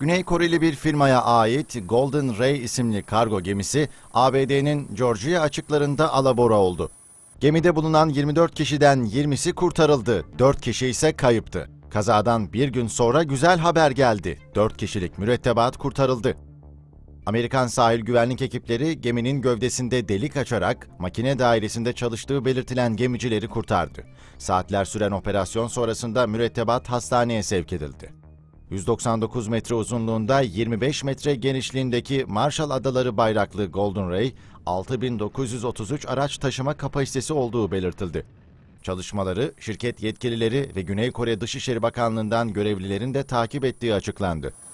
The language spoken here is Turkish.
Güney Koreli bir firmaya ait Golden Ray isimli kargo gemisi ABD'nin Georgia açıklarında alabora oldu. Gemide bulunan 24 kişiden 20'si kurtarıldı, 4 kişi ise kayıptı. Kazadan bir gün sonra güzel haber geldi. 4 kişilik mürettebat kurtarıldı. Amerikan sahil güvenlik ekipleri geminin gövdesinde delik açarak makine dairesinde çalıştığı belirtilen gemicileri kurtardı. Saatler süren operasyon sonrasında mürettebat hastaneye sevk edildi. 199 metre uzunluğunda 25 metre genişliğindeki Marshall Adaları bayraklı Golden Ray 6933 araç taşıma kapasitesi olduğu belirtildi. Çalışmaları şirket yetkilileri ve Güney Kore Dışişleri Bakanlığı'ndan görevlilerin de takip ettiği açıklandı.